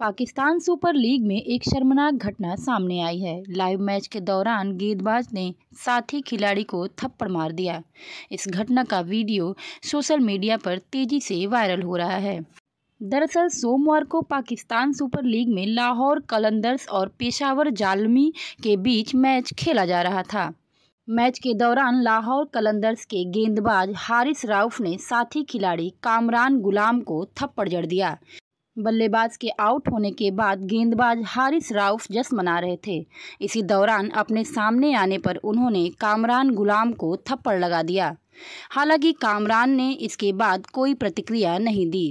Pakistan super league में एक शर्मनाक घटना सामने आई है लाइव मैच के दौरान गेंदबाज ने साथी खिलाड़ी को थप्पड़ मार दिया इस घटना का वीडियो सोशल मीडिया पर तेजी से वायरल हो रहा है दरअसल सोमवार को पाकिस्तान सुपर लीग में लाहौर कलंदर्स और पेशावर जालमी के बीच मैच खेला जा रहा था मैच के दौरान लाहौर कलंदर्स के गेंदबाज हारिस राउफ ने साथी खिलाड़ी कामरान गुलाम को थप्पड़ जड़ दिया बल्लेबाज के आउट होने के बाद गेंदबाज हारिस राउफ जश्न मना रहे थे इसी दौरान अपने सामने आने पर उन्होंने कामरान गुलाम को थप्पड़ लगा दिया हालांकि कामरान ने इसके बाद कोई प्रतिक्रिया नहीं दी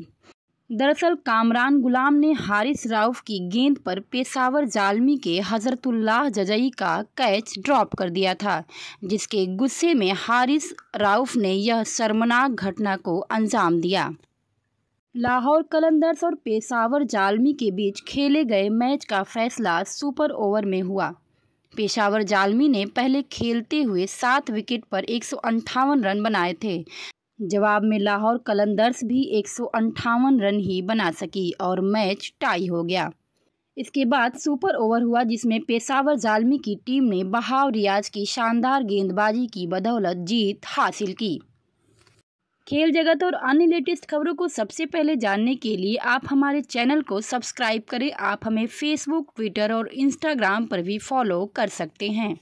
दरअसल कामरान गुलाम ने हारिस राउफ की गेंद पर पेशावर जालमी के हजरतुल्लाह जजई का कैच ड्रॉप कर दिया था जिसके गुस्से में हारिस राउफ ने यह शर्मनाक घटना को अंजाम दिया लाहौर कलंदर्स और पेशावर जालमी के बीच खेले गए मैच का फैसला सुपर ओवर में हुआ पेशावर जालमी ने पहले खेलते हुए सात विकेट पर एक रन बनाए थे जवाब में लाहौर कलंदर्स भी एक रन ही बना सकी और मैच टाई हो गया इसके बाद सुपर ओवर हुआ जिसमें पेशावर जालमी की टीम ने बहाव रियाज की शानदार गेंदबाजी की बदौलत जीत हासिल की खेल जगत और अन्य लेटेस्ट खबरों को सबसे पहले जानने के लिए आप हमारे चैनल को सब्सक्राइब करें आप हमें फेसबुक ट्विटर और इंस्टाग्राम पर भी फॉलो कर सकते हैं